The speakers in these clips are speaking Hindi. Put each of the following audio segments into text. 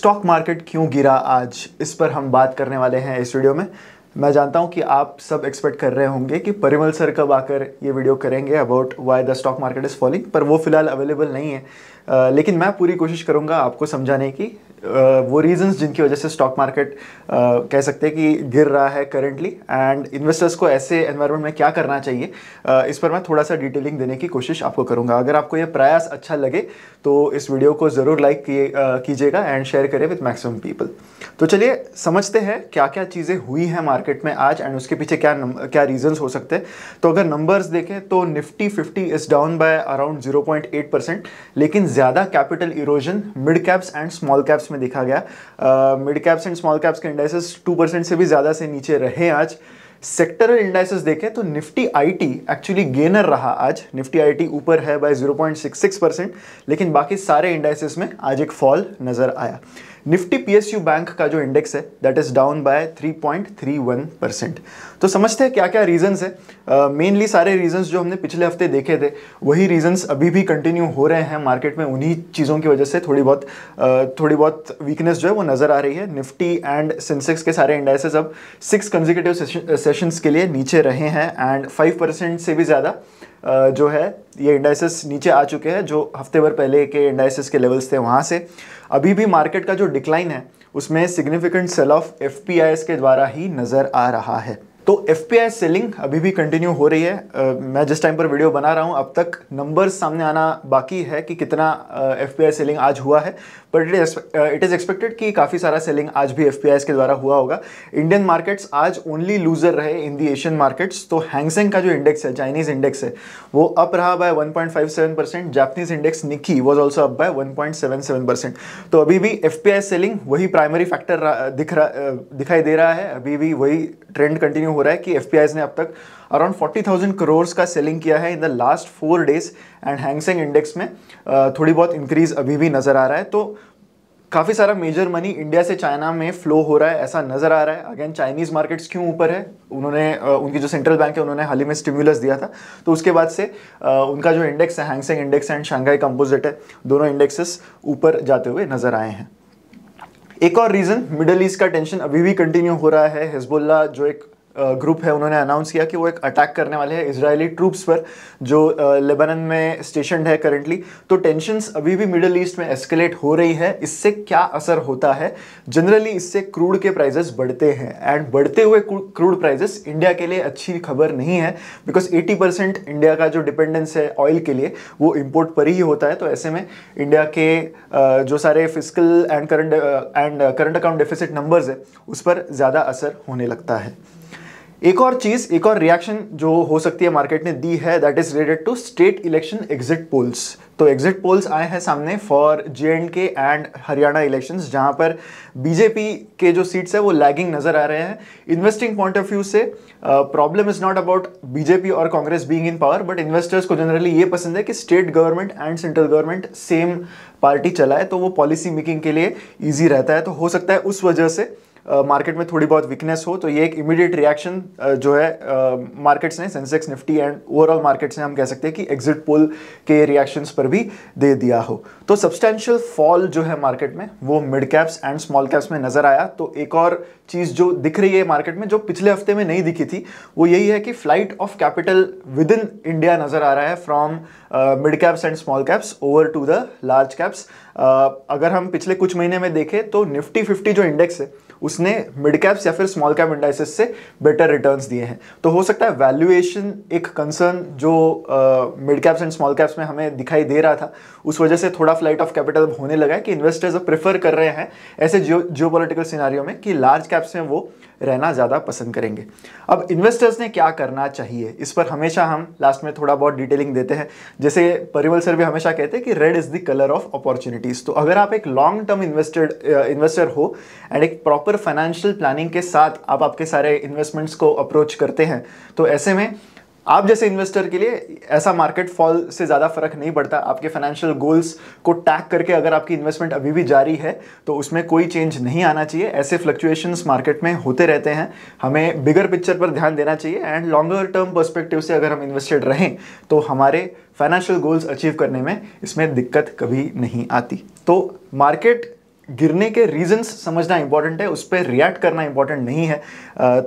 स्टॉक मार्केट क्यों गिरा आज इस पर हम बात करने वाले हैं इस वीडियो में मैं जानता हूं कि आप सब एक्सपेक्ट कर रहे होंगे कि परिमल सर कब आकर ये वीडियो करेंगे about why the stock market is falling पर वो फ़िलहाल अवेलेबल नहीं है आ, लेकिन मैं पूरी कोशिश करूंगा आपको समझाने की वो रीजंस जिनकी वजह से स्टॉक मार्केट कह सकते हैं कि गिर रहा है करेंटली एंड इन्वेस्टर्स को ऐसे एनवायरनमेंट में क्या करना चाहिए uh, इस पर मैं थोड़ा सा डिटेलिंग देने की कोशिश आपको करूंगा अगर आपको ये प्रयास अच्छा लगे तो इस वीडियो को ज़रूर लाइक कीजिएगा एंड शेयर करें विथ मैक्सिमम पीपल तो चलिए समझते हैं क्या क्या चीज़ें हुई हैं मार्केट में आज एंड उसके पीछे क्या क्या रीजन्स हो सकते हैं तो अगर नंबर्स देखें तो Nifty fifty is down by around zero लेकिन ज़्यादा capital erosion mid caps and small caps में देखा गया mid caps and small caps के इंडाइसेस टू परसेंट से भी ज़्यादा से नीचे रहे आज सेक्टरल इंडाइसेस देखें तो निफ्टी आईटी एक्चुअली गेनर रहा आज निफ्टी आईटी ऊपर है बाय 0.66 परसेंट लेकिन बाकी सारे इंडाइसेस में आज एक फॉल नज़र आया निफ्टी पीएसयू बैंक का जो इंडेक्स है that is down by 3.31 percent तो समझते हैं क्या क्या रीजंस है मेनली uh, सारे रीजंस जो हमने पिछले हफ्ते देखे थे वही रीजंस अभी भी कंटिन्यू हो रहे हैं मार्केट में उन्हीं चीज़ों की वजह से थोड़ी बहुत uh, थोड़ी बहुत वीकनेस जो है वो नज़र आ रही है निफ्टी एंड सेंसेक्स के सारे इंडेसेज अब सिक्स कंजिकेटिव सेशंस के लिए नीचे रहे हैं एंड फाइव से भी ज़्यादा जो है ये इंडाइसिस नीचे आ चुके हैं जो हफ्ते भर पहले के इंडाइसिस के लेवल्स थे वहाँ से अभी भी मार्केट का जो डिक्लाइन है उसमें सिग्निफिकेंट सेल ऑफ एफ के द्वारा ही नज़र आ रहा है तो एफ सेलिंग अभी भी कंटिन्यू हो रही है uh, मैं जिस टाइम पर वीडियो बना रहा हूँ अब तक नंबर्स सामने आना बाकी है कि कितना एफ uh, सेलिंग आज हुआ है but it is it is expected कि काफ़ी सारा सेलिंग आज भी एफ के द्वारा हुआ होगा इंडियन मार्केट्स आज ओनली लूजर रहे इन दी एशियन मार्केट्स तो हैंगसेंग का जो इंडेक्स है चाइनीज़ इंडेक्स है वो अप रहा by 1.57 percent Japanese index Nikkei was also up by 1.77 percent तो अभी भी एफ सेलिंग वही प्राइमरी फैक्टर दिख रहा दिखाई दे रहा है अभी भी वही ट्रेंड कंटिन्यू कंटिन्यू हो रहा है कि एफ ने अब तक अराउंड फोर्टी थाउजेंड करोर्स का सेलिंग किया है in the last four days and Hang Seng index में थोड़ी बहुत इंक्रीज अभी भी नज़र आ रहा है तो काफ़ी सारा मेजर मनी इंडिया से चाइना में फ्लो हो रहा है ऐसा नज़र आ रहा है अगेन चाइनीज़ मार्केट्स क्यों ऊपर है उन्होंने उनकी जो सेंट्रल बैंक है उन्होंने हाल ही में स्टिमुलस दिया था तो उसके बाद से उनका जो इंडेक्स है Hang Seng index and Shanghai composite है दोनों इंडेक्सेस ऊपर जाते हुए नज़र आए हैं एक और रीज़न मिडल ईस्ट का टेंशन अभी भी कंटिन्यू हो रहा है हिजबुल्ला जो एक ग्रुप है उन्होंने अनाउंस किया कि वो एक अटैक करने वाले हैं इसराइली ट्रूप्स पर जो लेबनान में स्टेशन है करंटली तो टेंशंस अभी भी मिडल ईस्ट में एस्केलेट हो रही है इससे क्या असर होता है जनरली इससे क्रूड के प्राइजेस बढ़ते हैं एंड बढ़ते हुए क्रूड प्राइजेस इंडिया के लिए अच्छी खबर नहीं है बिकॉज एटी परसेंट इंडिया का जो डिपेंडेंस है ऑयल के लिए वो इम्पोर्ट पर ही होता है तो ऐसे में इंडिया के जो सारे physical and current and current account deficit numbers है उस पर ज़्यादा असर होने लगता है एक और चीज एक और रिएक्शन जो हो सकती है मार्केट ने दी है that is related to state election exit polls तो एग्जिट पोल्स आए हैं सामने for J and K and Haryana elections जहां पर बीजेपी के जो सीट्स है वो लैगिंग नजर आ रहे हैं इन्वेस्टिंग पॉइंट ऑफ व्यू से problem is not about BJP और Congress being in power but investors को जनरली ये पसंद है कि state government and central government same party चलाए तो वो पॉलिसी मेकिंग के लिए ईजी रहता है तो हो सकता है उस वजह से मार्केट में थोड़ी बहुत वीकनेस हो तो ये एक इमीडिएट रिएक्शन जो है मार्केट्स ने Sensex Nifty and overall markets ने हम कह सकते हैं कि एग्जिट पोल के रिएक्शंस पर भी दे दिया हो तो सब्सटेंशियल फॉल जो है मार्केट में वो mid caps and small caps में नज़र आया तो एक और चीज़ जो दिख रही है मार्केट में जो पिछले हफ्ते में नहीं दिखी थी वो यही है कि flight of capital within India नज़र आ रहा है from mid caps and small caps over to the large caps अगर हम पिछले कुछ महीने में देखें तो निफ्टी फिफ्टी जो इंडेक्स है उसने मिड कैप्स या फिर स्मॉल कैप इंडाइसेस से बेटर रिटर्न्स दिए हैं तो हो सकता है वैल्यूएशन एक कंसर्न जो mid caps and small caps में हमें दिखाई दे रहा था उस वजह से थोड़ा फ्लाइट ऑफ कैपिटल होने लगा है कि इन्वेस्टर्स अब प्रेफर कर रहे हैं ऐसे जियो जियो पोलिटिकल सिनारियों में कि लार्ज कैप्स में वो रहना ज़्यादा पसंद करेंगे अब इन्वेस्टर्स ने क्या करना चाहिए इस पर हमेशा हम लास्ट में थोड़ा बहुत डिटेलिंग देते हैं जैसे परिवल सर भी हमेशा कहते हैं कि red is the colour of opportunities तो अगर आप एक लॉन्ग टर्म इन्वेस्टेड इन्वेस्टर हो एंड एक प्रॉपर फाइनेंशियल प्लानिंग के साथ आप आपके सारे इन्वेस्टमेंट्स को अप्रोच करते हैं तो ऐसे में आप जैसे इन्वेस्टर के लिए ऐसा मार्केट फॉल से ज़्यादा फर्क नहीं पड़ता आपके फाइनेंशियल गोल्स को टैग करके अगर आपकी इन्वेस्टमेंट अभी भी जारी है तो उसमें कोई चेंज नहीं आना चाहिए ऐसे फ्लक्चुएशंस मार्केट में होते रहते हैं हमें बिगर पिक्चर पर ध्यान देना चाहिए एंड लॉन्गर टर्म परस्पेक्टिव से अगर हम इन्वेस्टेड रहें तो हमारे फाइनेंशियल गोल्स अचीव करने में इसमें दिक्कत कभी नहीं आती तो मार्केट गिरने के रीजंस समझना इंपॉर्टेंट है उस पर रिएक्ट करना इंपॉर्टेंट नहीं है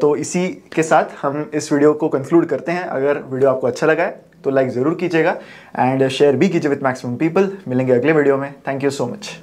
तो इसी के साथ हम इस वीडियो को कंक्लूड करते हैं अगर वीडियो आपको अच्छा लगा है तो लाइक ज़रूर कीजिएगा एंड शेयर भी कीजिए विथ मैक्सिमम पीपल मिलेंगे अगले वीडियो में थैंक यू सो मच